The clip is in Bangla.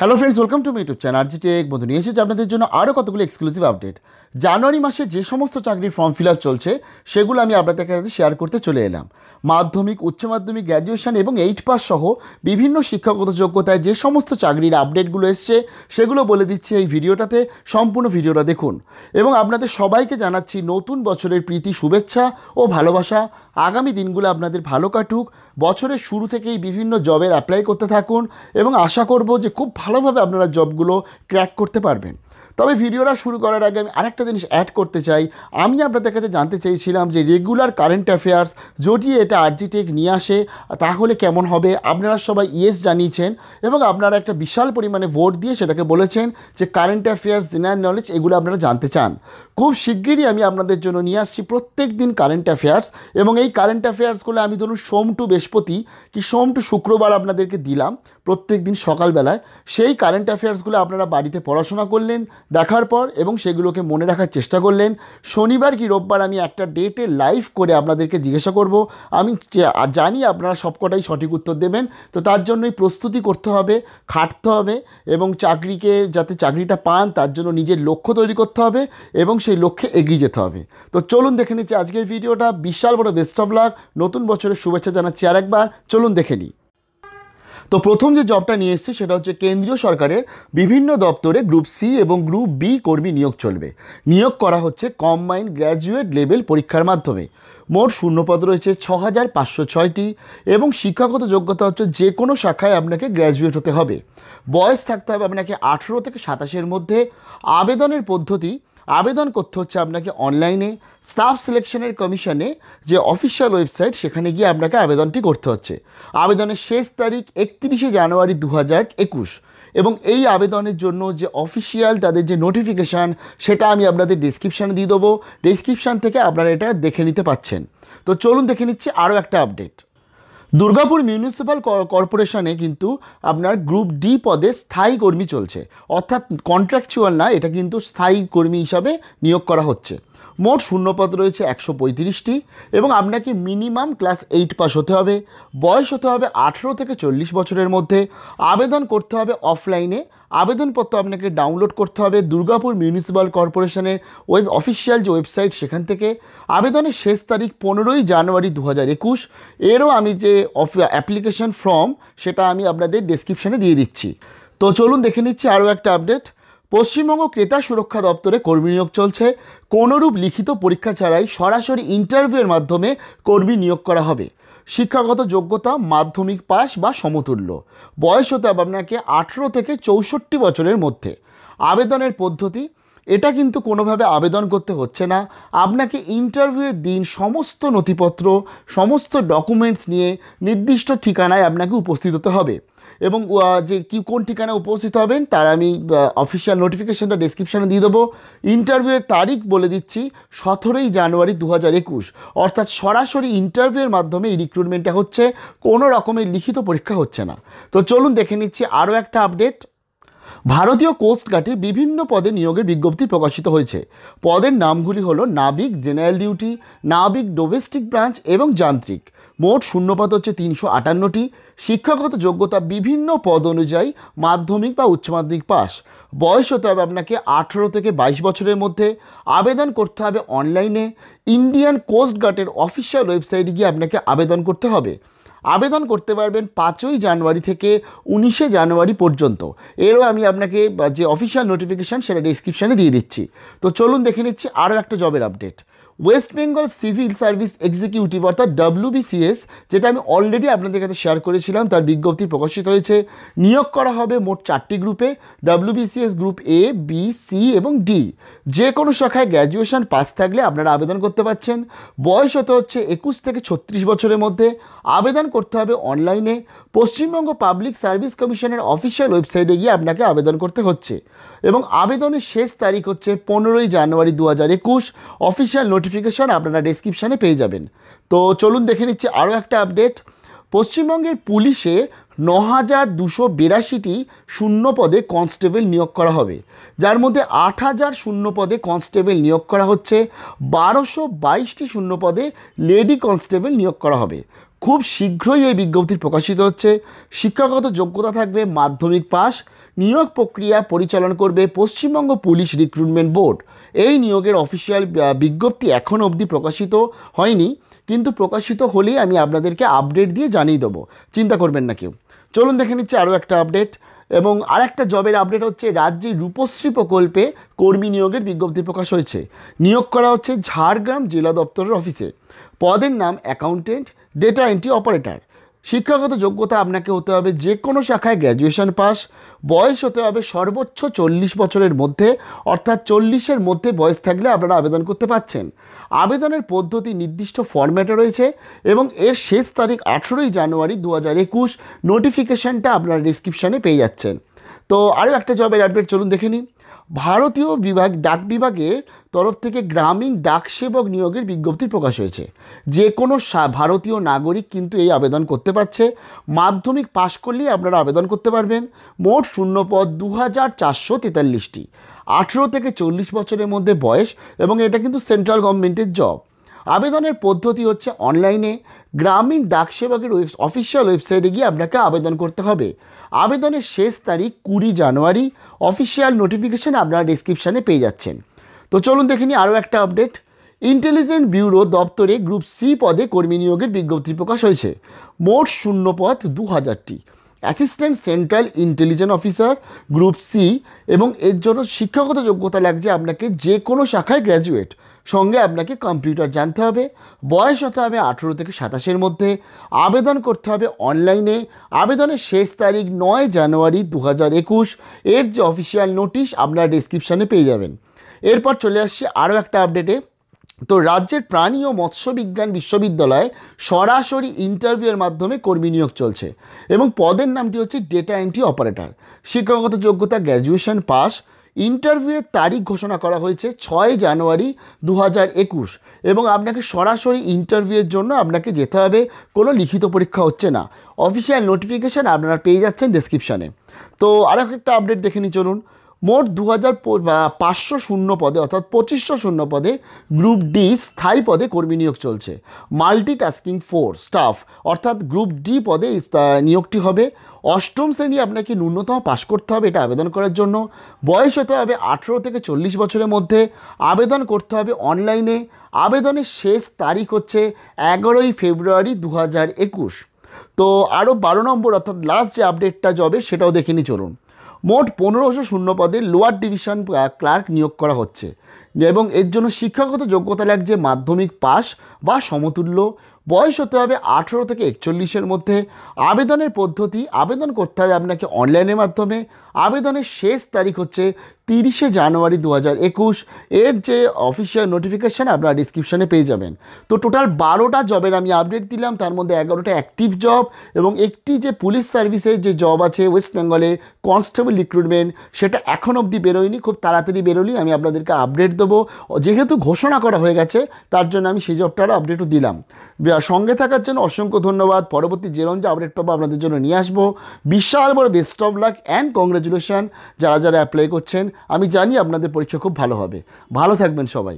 hello friends welcome to YouTube channel আর জিটেক বন্ধু নিয়ে এসেছি আপনাদের জন্য আরও কতগুলো এক্সক্লুসিভ আপডেট জানুয়ারি মাসে যে সমস্ত চাকরির ফর্ম ফিল আপ চলছে সেগুলো আমি আপনাদের কাছে শেয়ার করতে চলে এলাম মাধ্যমিক উচ্চ মাধ্যমিক গ্র্যাজুয়েশন এবং এইট পাস সহ বিভিন্ন শিক্ষাগত যোগ্যতায় যে সমস্ত চাকরির আপডেটগুলো এসছে সেগুলো বলে দিচ্ছি এই ভিডিওটাতে সম্পূর্ণ ভিডিওটা দেখুন এবং আপনাদের সবাইকে জানাচ্ছি নতুন বছরের প্রীতি শুভেচ্ছা ও ভালোবাসা আগামী দিনগুলো আপনাদের ভালো কাটুক বছরের শুরু থেকেই বিভিন্ন জবের অ্যাপ্লাই করতে থাকুন এবং আশা করব যে খুব ভালোভাবে আপনারা জবগুলো ক্র্যাক করতে পারবেন তবে ভিডিওটা শুরু করার আগে আমি আরেকটা জিনিস অ্যাড করতে চাই আমি আপনাদের কাছে জানতে চেয়েছিলাম যে রেগুলার কারেন্ট অ্যাফেয়ার্স যদি এটা আরজিটেক নিয়ে আসে তাহলে কেমন হবে আপনারা সবাই ইয়েস জানিয়েছেন এবং আপনারা একটা বিশাল পরিমাণে ভোট দিয়ে সেটাকে বলেছেন যে কারেন্ট অ্যাফেয়ার্স জেনার নলেজ এগুলো আপনারা জানতে চান খুব শিগগিরই আমি আপনাদের জন্য নিয়ে আসছি প্রত্যেক দিন কারেন্ট অ্যাফেয়ার্স এবং এই এই কারেন্ট অ্যাফেয়ার্সগুলো আমি ধরুন সোম টু বৃহস্পতি কি সোম টু শুক্রবার আপনাদেরকে দিলাম প্রত্যেক দিন সকালবেলায় সেই কারেন্ট অ্যাফেয়ার্সগুলো আপনারা বাড়িতে পড়াশোনা করলেন দেখার পর এবং সেগুলোকে মনে রাখার চেষ্টা করলেন শনিবার কি রোববার আমি একটা ডেটে লাইভ করে আপনাদেরকে জিজ্ঞাসা করব আমি জানি আপনারা সবকটাই সঠিক উত্তর দেবেন তো তার জন্যই প্রস্তুতি করতে হবে খাটতে হবে এবং চাকরিকে যাতে চাকরিটা পান তার জন্য নিজের লক্ষ্য তৈরি করতে হবে এবং সেই লক্ষ্যে এগিয়ে যেতে হবে তো চলুন দেখে নিচ্ছি আজকের ভিডিওটা বিশাল বড় বেস্ট অফ লাক নতুন বছরের শুভেচ্ছা জানাচ্ছি আর একবার চলুন দেখে নিই তো প্রথম যে জবটা নিয়ে এসছে সেটা হচ্ছে কেন্দ্রীয় সরকারের বিভিন্ন দপ্তরে গ্রুপ সি এবং গ্রুপ বি কর্মী নিয়োগ চলবে নিয়োগ করা হচ্ছে কম্বাইন্ড গ্র্যাজুয়েট লেভেল পরীক্ষার মাধ্যমে মোট শূন্যপদ রয়েছে ছ হাজার পাঁচশো ছয়টি এবং শিক্ষাগত যোগ্যতা হচ্ছে যে কোনো শাখায় আপনাকে গ্র্যাজুয়েট হতে হবে বয়স থাকতে হবে আপনাকে আঠেরো থেকে সাতাশের মধ্যে আবেদনের পদ্ধতি আবেদন করতে হচ্ছে আপনাকে অনলাইনে স্টাফ সিলেকশনের কমিশনে যে অফিসিয়াল ওয়েবসাইট সেখানে গিয়ে আপনাকে আবেদনটি করতে হচ্ছে আবেদনের শেষ তারিখ একত্রিশে জানুয়ারি দু একুশ এবং এই আবেদনের জন্য যে অফিসিয়াল তাদের যে নোটিফিকেশান সেটা আমি আপনাদের ডিসক্রিপশানে দিয়ে দেবো ডিসক্রিপশান থেকে আপনারা এটা দেখে নিতে পাচ্ছেন তো চলুন দেখে নিচ্ছি আরও একটা আপডেট দুর্গাপুর মিউনিসিপ্যাল কর্পোরেশনে কিন্তু আপনার গ্রুপ ডি পদে স্থায়ী কর্মী চলছে অর্থাৎ কন্ট্রাকচুয়াল না এটা কিন্তু স্থায়ী কর্মী হিসাবে নিয়োগ করা হচ্ছে মোট শূন্যপদ রয়েছে একশো পঁয়ত্রিশটি এবং আপনাকে মিনিমাম ক্লাস এইট পাস হতে হবে বয়স হতে হবে আঠেরো থেকে চল্লিশ বছরের মধ্যে আবেদন করতে হবে অফলাইনে আবেদনপত্র আপনাকে ডাউনলোড করতে হবে দুর্গাপুর মিউনিসিপ্যাল কর্পোরেশনের ওয়েব অফিসিয়াল যে ওয়েবসাইট সেখান থেকে আবেদনের শেষ তারিখ পনেরোই জানুয়ারি দু হাজার একুশ এরও আমি যে অ্যাপ্লিকেশন ফর্ম সেটা আমি আপনাদের ডেসক্রিপশানে দিয়ে দিচ্ছি তো চলুন দেখে নিচ্ছি আরও একটা আপডেট পশ্চিমবঙ্গ ক্রেতা সুরক্ষা দপ্তরে কর্মী নিয়োগ চলছে কোনোরূপ লিখিত পরীক্ষা ছাড়াই সরাসরি ইন্টারভিউয়ের মাধ্যমে কর্মী নিয়োগ করা হবে শিক্ষাগত যোগ্যতা মাধ্যমিক পাস বা সমতুল্য বয়স হতে হবে আপনাকে আঠেরো থেকে চৌষট্টি বছরের মধ্যে আবেদনের পদ্ধতি এটা কিন্তু কোনোভাবে আবেদন করতে হচ্ছে না আপনাকে ইন্টারভিউয়ের দিন সমস্ত নথিপত্র সমস্ত ডকুমেন্টস নিয়ে নির্দিষ্ট ঠিকানায় আপনাকে উপস্থিত হতে হবে এবং যে কি কোন ঠিকানায় উপস্থিত হবেন তার আমি অফিসিয়াল নোটিফিকেশানটা ডিসক্রিপশানে দিয়ে দেবো ইন্টারভিউয়ের তারিখ বলে দিচ্ছি সতেরোই জানুয়ারি দু হাজার একুশ অর্থাৎ সরাসরি ইন্টারভিউয়ের মাধ্যমে এই রিক্রুটমেন্টটা হচ্ছে কোনো রকমের লিখিত পরীক্ষা হচ্ছে না তো চলুন দেখে নিচ্ছি আরও একটা আপডেট ভারতীয় গার্ডে বিভিন্ন পদে নিয়োগের বিজ্ঞপ্তি প্রকাশিত হয়েছে পদের নামগুলি হলো নাবিক জেনারেল ডিউটি নাবিক ডোমেস্টিক ব্রাঞ্চ এবং যান্ত্রিক মোট শূন্যপদ হচ্ছে তিনশো আটান্নটি শিক্ষাগত যোগ্যতা বিভিন্ন পদ অনুযায়ী মাধ্যমিক বা উচ্চ মাধ্যমিক পাস বয়স হতে হবে আপনাকে আঠেরো থেকে বাইশ বছরের মধ্যে আবেদন করতে হবে অনলাইনে ইন্ডিয়ান কোস্টগার্ডের অফিসিয়াল ওয়েবসাইটে গিয়ে আপনাকে আবেদন করতে হবে আবেদন করতে পারবেন পাঁচই জানুয়ারি থেকে উনিশে জানুয়ারি পর্যন্ত এরও আমি আপনাকে যে অফিসিয়াল নোটিফিকেশান সেটা ডিসক্রিপশানে দিয়ে দিচ্ছি তো চলুন দেখে নিচ্ছি আরও একটা জবের update West Bengal civil service executive অর্থাৎ ডাব্লিউবিসিএস যেটা আমি অলরেডি আপনাদের কাছে শেয়ার করেছিলাম তার বিজ্ঞপ্তি প্রকাশিত হয়েছে নিয়োগ করা হবে মোট চারটি গ্রুপে WBCS group A B C এবং ডি যে কোনো শাখায় গ্র্যাজুয়েশন পাস থাকলে আপনারা আবেদন করতে পারছেন বয়স হতে হচ্ছে একুশ থেকে ছত্রিশ বছরের মধ্যে আবেদন করতে হবে অনলাইনে পশ্চিমবঙ্গ পাবলিক সার্ভিস কমিশনের অফিসিয়াল ওয়েবসাইটে গিয়ে আপনাকে আবেদন করতে হচ্ছে এবং আবেদনের শেষ তারিখ হচ্ছে পনেরোই জানুয়ারি দু হাজার একুশ অফিসিয়াল নোটিফিকেশান আপনারা ডিসক্রিপশানে পেয়ে যাবেন তো চলুন দেখে নিচ্ছি আরও একটা আপডেট পশ্চিমবঙ্গের পুলিশে ন হাজার দুশো বিরাশিটি শূন্য পদে কনস্টেবল নিয়োগ করা হবে যার মধ্যে আট হাজার শূন্য পদে কনস্টেবল নিয়োগ করা হচ্ছে বারোশো বাইশটি শূন্য পদে লেডি কনস্টেবল নিয়োগ করা হবে খুব শীঘ্রই এই বিজ্ঞপ্তি প্রকাশিত হচ্ছে শিক্ষাগত যোগ্যতা থাকবে মাধ্যমিক পাস নিয়োগ প্রক্রিয়া পরিচালন করবে পশ্চিমবঙ্গ পুলিশ রিক্রুটমেন্ট বোর্ড এই নিয়োগের অফিসিয়াল বিজ্ঞপ্তি এখন অবধি প্রকাশিত হয়নি কিন্তু প্রকাশিত হলেই আমি আপনাদেরকে আপডেট দিয়ে জানিয়ে দেবো চিন্তা করবেন না কেউ চলুন দেখে নিচ্ছে আরও একটা আপডেট এবং আরেকটা জবের আপডেট হচ্ছে রাজ্যে রূপশ্রী প্রকল্পে কর্মী নিয়োগের বিজ্ঞপ্তি প্রকাশ হয়েছে নিয়োগ করা হচ্ছে ঝাড়গ্রাম জেলা দপ্তরের অফিসে পদের নাম অ্যাকাউন্টেন্ট ডেটা এন্ট্রি অপারেটর শিক্ষাগত যোগ্যতা আপনাকে হতে হবে যে কোনো শাখায় গ্র্যাজুয়েশন পাস বয়স হতে হবে সর্বোচ্চ চল্লিশ বছরের মধ্যে অর্থাৎ চল্লিশের মধ্যে বয়স থাকলে আপনারা আবেদন করতে পাচ্ছেন আবেদনের পদ্ধতি নির্দিষ্ট ফরম্যাটে রয়েছে এবং এর শেষ তারিখ আঠেরোই জানুয়ারি দু হাজার একুশ নোটিফিকেশানটা আপনারা ডিসক্রিপশানে পেয়ে যাচ্ছেন তো আরও একটা জবের অ্যাপডেট চলুন দেখে নিন ভারতীয় বিভাগ ডাক বিভাগের তরফ থেকে গ্রামীণ ডাক সেবক নিয়োগের বিজ্ঞপ্তি প্রকাশ হয়েছে যে কোনো ভারতীয় নাগরিক কিন্তু এই আবেদন করতে পারছে মাধ্যমিক পাশ করলেই আপনারা আবেদন করতে পারবেন মোট শূন্য পদ দু হাজার চারশো তেতাল্লিশটি আঠেরো থেকে চল্লিশ বছরের মধ্যে বয়স এবং এটা কিন্তু সেন্ট্রাল গভর্নমেন্টের জব আবেদনের পদ্ধতি হচ্ছে অনলাইনে গ্রামীণ ডাক সেবাকের ওয়েব অফিসিয়াল ওয়েবসাইটে গিয়ে আপনাকে আবেদন করতে হবে আবেদনের শেষ তারিখ কুড়ি জানুয়ারি অফিসিয়াল নোটিফিকেশান আপনারা ডিসক্রিপশানে পেয়ে যাচ্ছেন তো চলুন দেখে নিই আরও একটা আপডেট ইন্টেলিজেন্ট ব্যুরো দপ্তরে গ্রুপ সি পদে কর্মী নিয়োগের বিজ্ঞপ্তি প্রকাশ হয়েছে মোট শূন্য পদ দু হাজারটি assistant central intelligence officer group C এবং এর জন্য শিক্ষাগত যোগ্যতা লাগছে আপনাকে যে কোনো শাখায় গ্র্যাজুয়েট সঙ্গে আপনাকে কম্পিউটার জানতে হবে বয়স হতে হবে আঠেরো থেকে সাতাশের মধ্যে আবেদন করতে হবে অনলাইনে আবেদনের শেষ তারিখ নয় জানুয়ারি দু হাজার একুশ এর যে অফিসিয়াল নোটিশ আপনারা ডিসক্রিপশানে পেয়ে যাবেন এরপর চলে আসছি আরও একটা আপডেটে তো রাজ্যের প্রাণী ও মৎস্য বিজ্ঞান বিশ্ববিদ্যালয়ে সরাসরি ইন্টারভিউয়ের মাধ্যমে কর্মী নিয়োগ চলছে এবং পদের নামটি হচ্ছে ডেটা এন্ট্রি অপারেটর শিক্ষাগত যোগ্যতা গ্র্যাজুয়েশন পাস ইন্টারভিউয়ের তারিখ ঘোষণা করা হয়েছে ছয় জানুয়ারি দু একুশ এবং আপনাকে সরাসরি ইন্টারভিউয়ের জন্য আপনাকে যেতে হবে কোনো লিখিত পরীক্ষা হচ্ছে না অফিসিয়াল নোটিফিকেশান আপনারা পেয়ে যাচ্ছেন ডেসক্রিপশানে তো আরও একটা আপডেট দেখে নিই চলুন মোট দু হাজার পাঁচশো শূন্য পদে অর্থাৎ পঁচিশশো শূন্য পদে গ্রুপ ডি স্থায়ী পদে কর্মী নিয়োগ চলছে মাল্টিটাস্কিং ফোর স্টাফ অর্থাৎ গ্রুপ ডি পদে নিয়োগটি হবে অষ্টম শ্রেণী আপনাকে ন্যূনতম পাশ করতে হবে এটা আবেদন করার জন্য বয়স হতে হবে আঠেরো থেকে চল্লিশ বছরের মধ্যে আবেদন করতে হবে অনলাইনে আবেদনের শেষ তারিখ হচ্ছে এগারোই ফেব্রুয়ারি দু হাজার একুশ তো আরও বারো নম্বর অর্থাৎ লাস্ট যে আপডেটটা যাবে সেটাও দেখে চলুন মোট পনেরোশো শূন্য পদে লোয়ার ডিভিশন ক্লার্ক নিয়োগ করা হচ্ছে এবং এর জন্য শিক্ষাগত যোগ্যতা লাগছে মাধ্যমিক পাস বা সমতুল্য বয়স হতে হবে আঠেরো থেকে একচল্লিশের মধ্যে আবেদনের পদ্ধতি আবেদন করতে হবে আপনাকে অনলাইনের মাধ্যমে আবেদনের শেষ তারিখ হচ্ছে তিরিশে জানুয়ারি দু হাজার একুশ এর যে অফিসিয়াল নোটিফিকেশান আপনারা ডিসক্রিপশানে পেয়ে যাবেন তো টোটাল বারোটা জবের আমি আপডেট দিলাম তার মধ্যে এগারোটা অ্যাক্টিভ জব এবং একটি যে পুলিশ সার্ভিসের যে জব আছে ওয়েস্ট বেঙ্গলের কনস্টেবল রিক্রুটমেন্ট সেটা এখন অবধি বেরোয়নি খুব তাড়াতাড়ি বেরোলি আমি আপনাদেরকে আপডেট দেবো যেহেতু ঘোষণা করা হয়ে গেছে তার জন্য আমি সেই জবটারও আপডেটও দিলাম সঙ্গে থাকার জন্য অসংখ্য ধন্যবাদ পরবর্তী যেরম যে আপডেট পাবো আপনাদের জন্য নিয়ে আসবো বিশাল বড় best of luck and congratulation যারা যারা অ্যাপ্লাই করছেন আমি জানি আপনাদের পরীক্ষা খুব ভালো হবে ভালো থাকবেন সবাই